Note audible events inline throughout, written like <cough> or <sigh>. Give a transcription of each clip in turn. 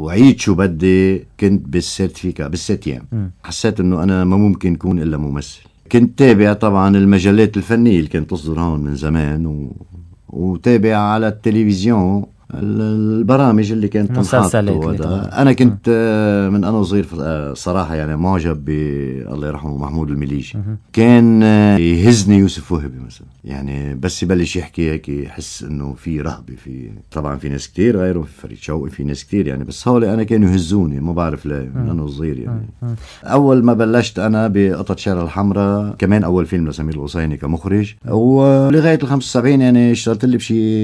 وعيد شو بدي كنت بالسيرتيفيكا بالسيتيام حسيت انه انا ما ممكن كون الا ممثل كنت تابع طبعا المجلات الفنيه اللي كانت تصدر هون من زمان و... وتابع على التلفزيون البرامج اللي كانت تنحط انا كنت آه. آه، من انا صغير آه، صراحه يعني معجب ب الله يرحمه محمود المليجي كان يهزني يوسف وهبي مثلا يعني بس يبلش يحكي هيك يحس انه في رهبه في طبعا في ناس كثير غيره في فريد شوقي في ناس كثير يعني بس هول انا كانوا يهزوني ما بعرف ليه من انا صغير يعني اول ما بلشت انا بقطه شارع الحمراء كمان اول فيلم لسمير القصيني كمخرج ولغايه ال 75 يعني اشتغلت لي بشي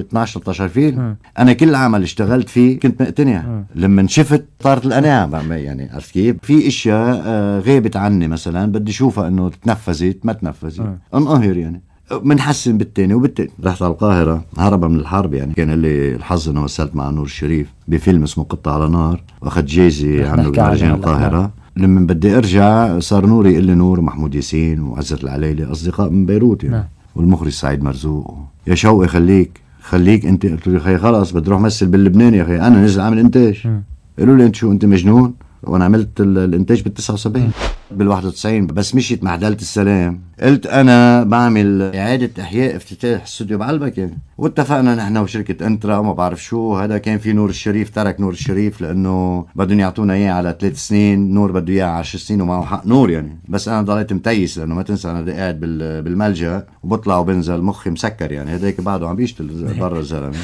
12 13 فيلم انا كل عمل اشتغلت فيه كنت مقتنع لما شفت طارت القناعه يعني عرفت كيف؟ في اشياء آه، غابت عني مثلا بدي اشوفها انه تنفذت ما تنفذت انقهر يعني بنحسن بالتاني وبالتاني رحت على القاهرة هربا من الحرب يعني كان لي الحظ انه وصلت مع نور الشريف بفيلم اسمه قطة على نار واخذت جايزة عنه بمهرجان القاهرة لما بدي ارجع صار نوري يقول لي نور محمود ياسين وعزت العليلي اصدقاء من بيروت يعني نعم. والمخرج سعيد مرزوق يا شوقي خليك خليك انت قلت له خي خلص بدي اروح مثل باللبناني يا اخي انا نزل اعمل انتاج قالوا لي انت شو انت مجنون وانا عملت الانتاج بال 79 بال91 بس مشيت مع دالة السلام قلت انا بعمل اعاده احياء افتتاح استوديو بعلبك واتفقنا نحن وشركه انترا وما بعرف شو هذا كان في نور الشريف ترك نور الشريف لانه بدهم يعطونا اياه على ثلاث سنين نور بده اياه على 10 سنين ومعه حق نور يعني بس انا ضليت متيس لانه ما تنسى انا قاعد بالملجا وبطلع وبنزل مخي مسكر يعني هذاك بعده عم بيشتغل برا الزلمه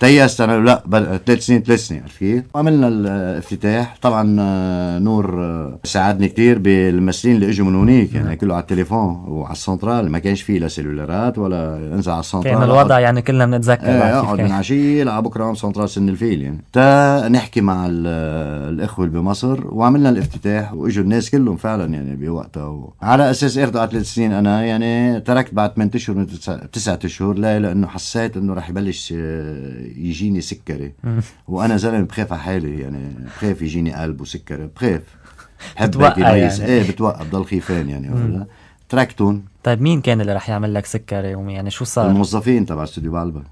تيست انا لا ثلاث سنين ثلاث سنين عرفت كيف؟ عملنا الافتتاح طبعا آه، نور آه، ساعدني كثير بالممثلين اللي اجوا من هونيك يعني نعم. كله على التليفون وعلى السنترال ما كانش فيه لا سيلولارات ولا انزل على السنترال كان الوضع يعني كلنا بنتذكر ايه اقعد من عشيه آه، لبكره سنترال سن الفيل يعني تا نحكي مع الاخوه اللي بمصر وعملنا الافتتاح واجوا الناس كلهم فعلا يعني بوقتها و... على اساس اخذوا على ثلاث سنين انا يعني تركت بعد 8 اشهر من 9 اشهر ليه؟ لانه حسيت انه رح يبلش يجيني سكري وانا زلمه بخاف على حالي يعني بخاف يجيني قلب وسكري بخاف <laughs> بتوقع يعني. ايه بتوقع بضل خيفان يعني تراكتون طيب مين كان اللي رح يعمل لك سكري يعني شو صار؟ الموظفين تبع استوديو بعلبة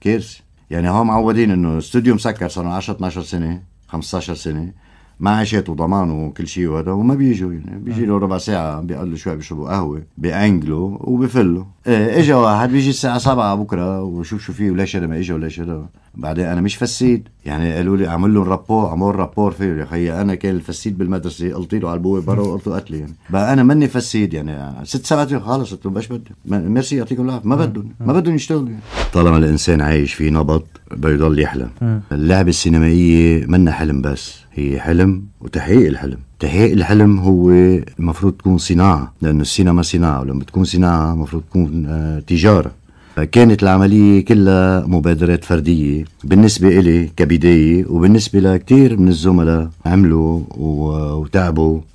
كيرس يعني هون معودين انه استوديو مسكر صار 10 12 سنه 15 سنه معاشات وضمان وكل شيء وهذا وما بيجوا يعني بيجي له نعم. ربع ساعه بيقول له شوي بيشربوا قهوه بانجلو وبفلوا إيه، إجا واحد بيجي الساعه سبعة بكره وشوف شو فيه وليش هذا ما إجا وليش هذا بعدين انا مش فسيد يعني قالوا لي اعمل لهم رابور اعمل رابور فيه يا خي انا كان الفسيد بالمدرسه قلت له على البوي برا له قتلي يعني بقى انا ماني فسيد يعني ست سبعة خلص قلت ايش بدي ميرسي يعطيكم العافيه ما بدهم ما آه. بدهم يشتغلوا يعني. طالما الانسان عايش في نبض بيضل يحلم آه. اللعبه السينمائيه منا حلم بس هي حلم وتحقيق الحلم تحقيق الحلم هو المفروض تكون صناعه لانه السينما صناعه ولما تكون صناعه المفروض تكون آه، تجاره كانت العملية كلها مبادرات فردية بالنسبة إلي كبداية وبالنسبة لكتير من الزملاء عملوا وتعبوا